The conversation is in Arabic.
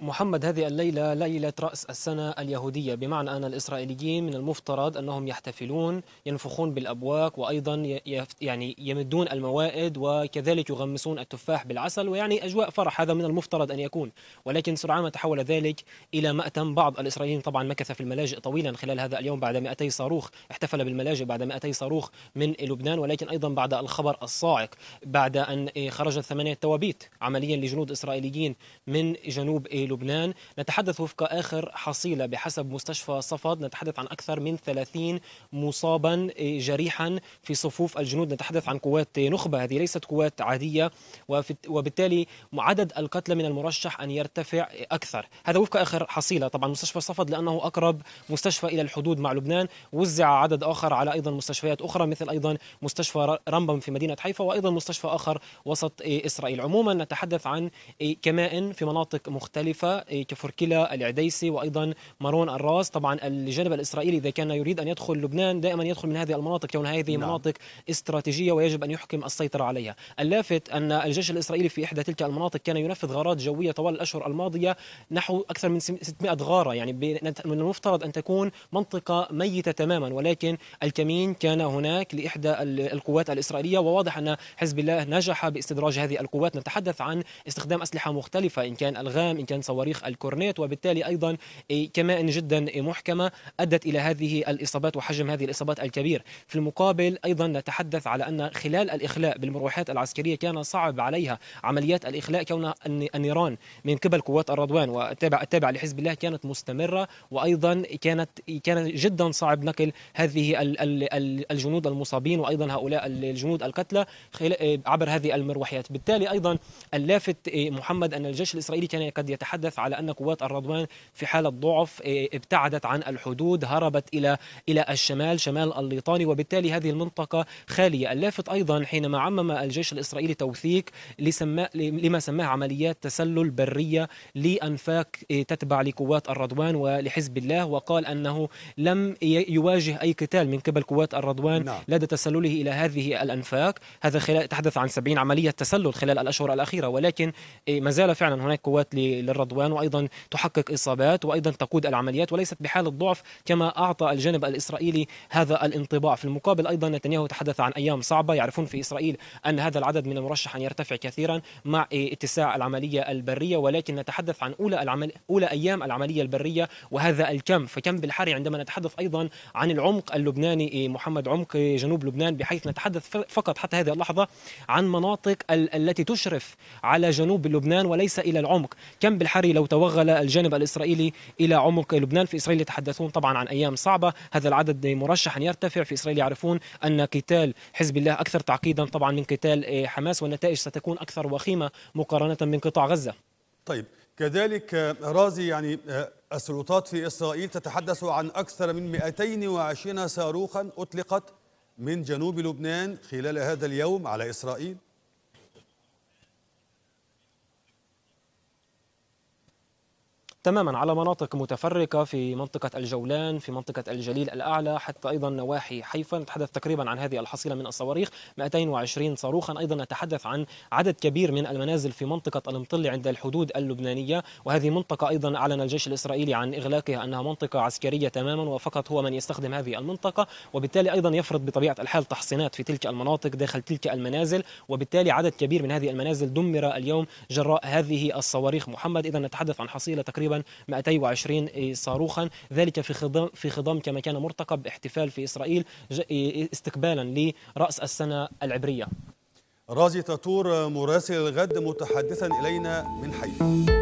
محمد هذه الليلة ليلة رأس السنة اليهودية بمعنى أن الإسرائيليين من المفترض أنهم يحتفلون ينفخون بالأبواق وأيضا يعني يمدون الموائد وكذلك يغمسون التفاح بالعسل ويعني أجواء فرح هذا من المفترض أن يكون ولكن سرعان ما تحول ذلك إلى مأتم بعض الإسرائيليين طبعا مكث في الملاجئ طويلا خلال هذا اليوم بعد 200 صاروخ احتفل بالملاجئ بعد 200 صاروخ من لبنان ولكن أيضا بعد الخبر الصاعق بعد أن خرجت ثمانية توابيت عمليا لجنود إسرائيليين من جنوب لبنان نتحدث وفق آخر حصيلة بحسب مستشفى صفد نتحدث عن أكثر من 30 مصابا إيه، جريحا في صفوف الجنود نتحدث عن قوات نخبة هذه ليست قوات عادية وبالتالي عدد القتلى من المرشح أن يرتفع أكثر هذا وفق آخر حصيلة طبعا مستشفى صفد لأنه أقرب مستشفى إلى الحدود مع لبنان وزع عدد آخر على أيضا مستشفيات أخرى مثل أيضا مستشفى رمبم في مدينة حيفا وأيضا مستشفى آخر وسط إيه، إسرائيل عموما نتحدث عن إيه، كمائن في مناطق مختلفة مختلفة إيه، كفوركيلا العديسي وايضا مارون الراس طبعا الجانب الاسرائيلي اذا كان يريد ان يدخل لبنان دائما يدخل من هذه المناطق كون هذه نعم. مناطق استراتيجيه ويجب ان يحكم السيطره عليها اللافت ان الجيش الاسرائيلي في احدى تلك المناطق كان ينفذ غارات جويه طوال الاشهر الماضيه نحو اكثر من 600 غاره يعني من المفترض ان تكون منطقه ميته تماما ولكن الكمين كان هناك لاحدى القوات الاسرائيليه وواضح ان حزب الله نجح باستدراج هذه القوات نتحدث عن استخدام اسلحه مختلفه ان كان الغام ان كان صواريخ الكورنيت وبالتالي أيضا إيه، كمائن جدا إيه، محكمة أدت إلى هذه الإصابات وحجم هذه الإصابات الكبير في المقابل أيضا نتحدث على أن خلال الإخلاء بالمروحات العسكرية كان صعب عليها عمليات الإخلاء كون النيران من قبل قوات الرضوان والتابع التابع لحزب الله كانت مستمرة وأيضا كانت كان جدا صعب نقل هذه الجنود المصابين وأيضا هؤلاء الجنود القتلى إيه، عبر هذه المروحيات بالتالي أيضا اللافت محمد أن الجيش الإسرائيلي كان قد يتحدث تتحدث على أن قوات الرضوان في حالة ضعف إيه، ابتعدت عن الحدود هربت إلى إلى الشمال شمال الليطاني وبالتالي هذه المنطقة خالية اللافت أيضا حينما عمم الجيش الإسرائيلي توثيق لسما لما سماه عمليات تسلل برية لأنفاق إيه، تتبع لقوات الرضوان ولحزب الله وقال أنه لم يواجه أي قتال من قبل قوات الرضوان نعم. لدى تسلله إلى هذه الأنفاق هذا خلال تحدث عن 70 عملية تسلل خلال الأشهر الأخيرة ولكن إيه، ما زال فعلا هناك قوات للرضوان رضوان وأيضا تحقق إصابات وأيضا تقود العمليات وليست بحالة ضعف كما أعطى الجانب الإسرائيلي هذا الانطباع في المقابل أيضا نتنياهو تحدث عن أيام صعبة يعرفون في إسرائيل أن هذا العدد من المرشح أن يرتفع كثيرا مع اتساع العملية البرية ولكن نتحدث عن أولى, العمل أولى أيام العملية البرية وهذا الكم فكم بالحري عندما نتحدث أيضا عن العمق اللبناني إيه، محمد عمق جنوب لبنان بحيث نتحدث فقط حتى هذه اللحظة عن مناطق التي تشرف على جنوب لبنان وليس إلى العمق كم بالحري البحري لو توغل الجانب الإسرائيلي إلى عمق لبنان في إسرائيل يتحدثون طبعا عن أيام صعبة هذا العدد مرشح أن يرتفع في إسرائيل يعرفون أن قتال حزب الله أكثر تعقيدا طبعا من قتال آه، حماس والنتائج ستكون أكثر وخيمة مقارنة من قطاع غزة طيب كذلك آه، رازي يعني آه، السلطات في إسرائيل تتحدث عن أكثر من 220 صاروخا أطلقت من جنوب لبنان خلال هذا اليوم على إسرائيل تماما على مناطق متفرقة في منطقة الجولان في منطقة الجليل الأعلى حتى أيضا نواحي حيفا نتحدث تقريبا عن هذه الحصيلة من الصواريخ 220 صاروخا أيضا نتحدث عن عدد كبير من المنازل في منطقة المطلة عند الحدود اللبنانية وهذه منطقة أيضا أعلن الجيش الإسرائيلي عن إغلاقها أنها منطقة عسكرية تماما وفقط هو من يستخدم هذه المنطقة وبالتالي أيضا يفرض بطبيعة الحال تحصينات في تلك المناطق داخل تلك المنازل وبالتالي عدد كبير من هذه المنازل دمر اليوم جراء هذه الصواريخ محمد إذا نتحدث عن حصيلة تقريبا 220 صاروخا ذلك في خضم في خضم كما كان مرتقب احتفال في إسرائيل استقبالا لرأس السنة العبرية رازي تطور مراسل الغد متحدثا إلينا من حيفا